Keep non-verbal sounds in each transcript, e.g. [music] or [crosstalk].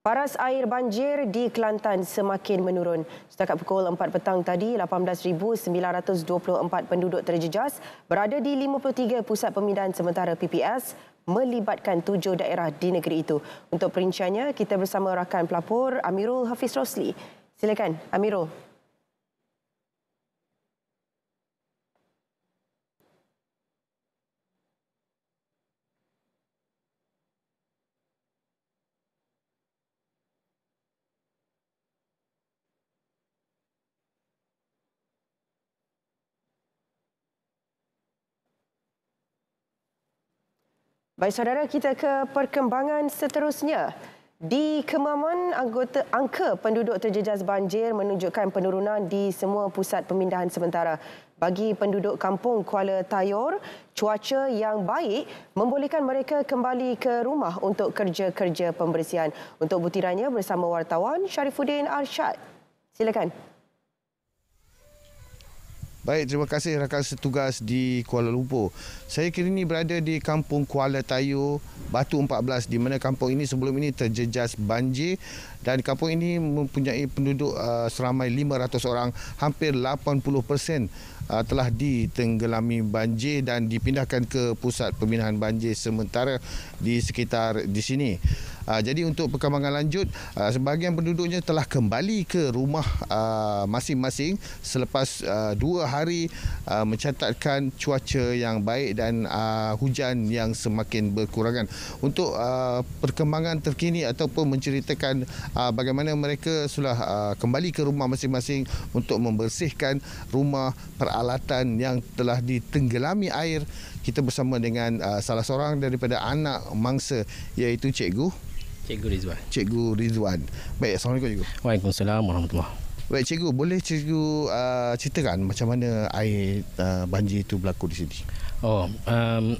Paras air banjir di Kelantan semakin menurun. Setakat pukul 4 petang tadi, 18,924 penduduk terjejas berada di 53 pusat pemindahan sementara PPS melibatkan tujuh daerah di negeri itu. Untuk perinciannya, kita bersama rakan pelapor Amirul Hafiz Rosli. Silakan, Amirul. Baik saudara kita ke perkembangan seterusnya. Di Kemaman, anggota angka penduduk terjejas banjir menunjukkan penurunan di semua pusat pemindahan sementara. Bagi penduduk kampung Kuala Tayor, cuaca yang baik membolehkan mereka kembali ke rumah untuk kerja-kerja pembersihan. Untuk butirannya bersama wartawan Syarifuddin Arsyad. Silakan. Baik, terima kasih rakan setugas di Kuala Lumpur. Saya kini ini berada di Kampung Kuala Tayu, Batu 14 di mana kampung ini sebelum ini terjejas banjir dan kampung ini mempunyai penduduk uh, seramai 500 orang. Hampir 80% uh, telah ditenggelami banjir dan dipindahkan ke pusat pembinaan banjir sementara di sekitar di sini. Uh, jadi untuk perkembangan lanjut, uh, sebahagian penduduknya telah kembali ke rumah ah, masing-masing selepas uh, dua hari uh, mencatatkan cuaca yang baik dan uh, hujan yang semakin berkurangan. Untuk uh, perkembangan terkini ataupun menceritakan uh, bagaimana mereka sudah uh, kembali ke rumah masing-masing untuk membersihkan rumah peralatan yang telah ditenggelami air, kita bersama dengan uh, salah seorang daripada anak mangsa iaitu cikgu. Cikgu Rizwan. Cikgu Rizwan. Baik, Assalamualaikum cikgu. Waalaikumsalam warahmatullahi wabarakatuh. Baik cikgu, boleh cikgu uh, ceritakan macam mana air uh, banjir itu berlaku di sini? Oh, um,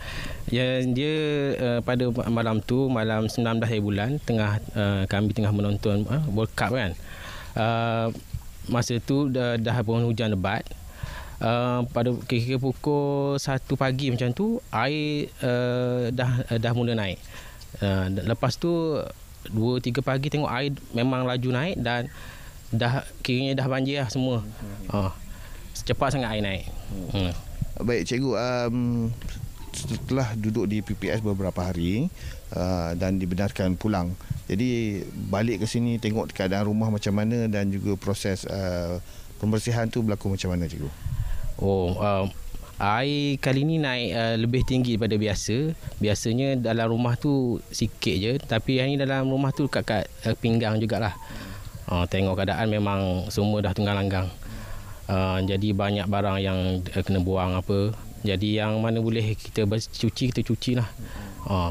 [clears throat] ya dia uh, pada malam tu malam 19 hari bulan tengah uh, kami tengah menonton uh, World Cup kan. Uh, masa tu dah, dah pun hujan lebat. Uh, pada kira-kira pukul 1 pagi macam tu air uh, dah dah mula naik. Uh, lepas tu 2 3 pagi tengok air memang laju naik dan dah kiranya dah banjir lah semua. Ha. Uh, secepat sangat air naik. Hmm. Uh. Baik cikgu um, setelah duduk di PPS beberapa hari uh, dan dibenarkan pulang. Jadi balik ke sini tengok keadaan rumah macam mana dan juga proses uh, pembersihan tu berlaku macam mana cikgu? Oh, um, Air kali ni naik uh, lebih tinggi daripada biasa. Biasanya dalam rumah tu sikit je. Tapi hari ni dalam rumah tu kat-kat uh, pinggang jugalah. Uh, tengok keadaan memang semua dah tengah langgang. Uh, jadi banyak barang yang uh, kena buang apa. Jadi yang mana boleh kita cuci, kita cuci lah. Uh,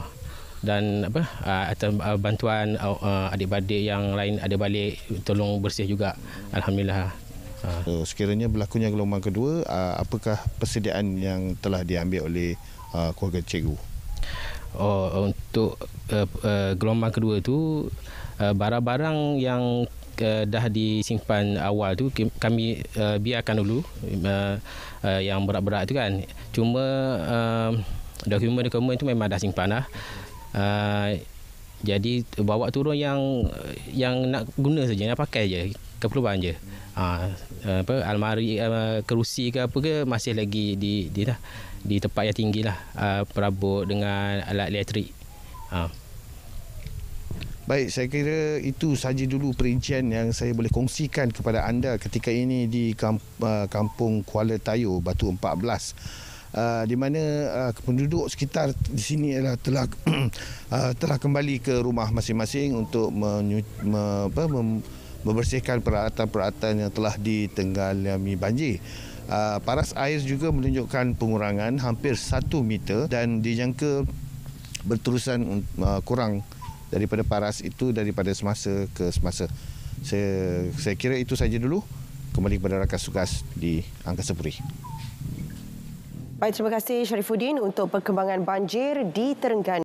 dan apa uh, atas uh, bantuan uh, uh adik-adik yang lain ada balik tolong bersih juga. Alhamdulillah. Ha. So, sekiranya berlakunya gelombang kedua, ah, apakah persediaan yang telah diambil oleh uh, keluarga cikgu? Oh, untuk uh, uh, gelombang kedua itu, uh, eh, barang-barang yang uh, dah disimpan awal tu kami uh, biarkan dulu uh, uh, yang berat-berat itu kan. Cuma uh, dokumen-dokumen itu memang dah simpan lah. Uh, jadi bawa turun yang yang nak guna saja nak pakai saja keperluan je. Ha, apa almari eh, kerusi ke apa ke masih lagi di di lah, di tempat yang tinggi lah ha, perabot dengan alat elektrik. Ha. Baik, saya kira itu sahaja dulu perincian yang saya boleh kongsikan kepada anda ketika ini di eh, kampung Kuala Tayo Batu 14. Uh, eh, di mana uh, penduduk sekitar di sini adalah telah uh, [clears throat] telah kembali ke rumah masing-masing untuk me, apa, mem, membersihkan peralatan-peralatan yang telah ditenggelami banjir. Ah, paras air juga menunjukkan pengurangan hampir 1 meter dan dijangka berterusan ah, kurang daripada paras itu daripada semasa ke semasa. Saya, saya kira itu saja dulu. Kembali kepada rakan sukas di Angkasa Puri. Baik, terima kasih Syarifuddin untuk perkembangan banjir di Terengganu.